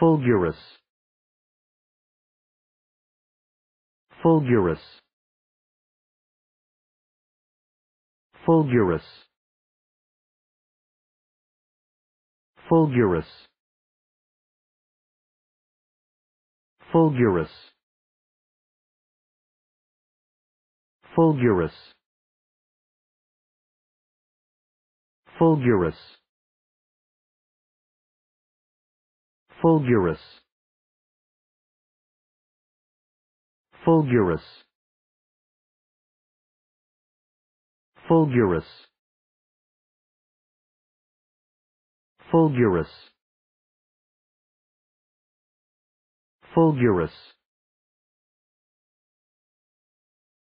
Fulgurus. Fulgurus. Fulgurus. Fulgurus. Fulgurus. Fulgurus. Fulgurus. Fulgurous. Fulgurous. Fulgurous. Fulgurous. Fulgurous.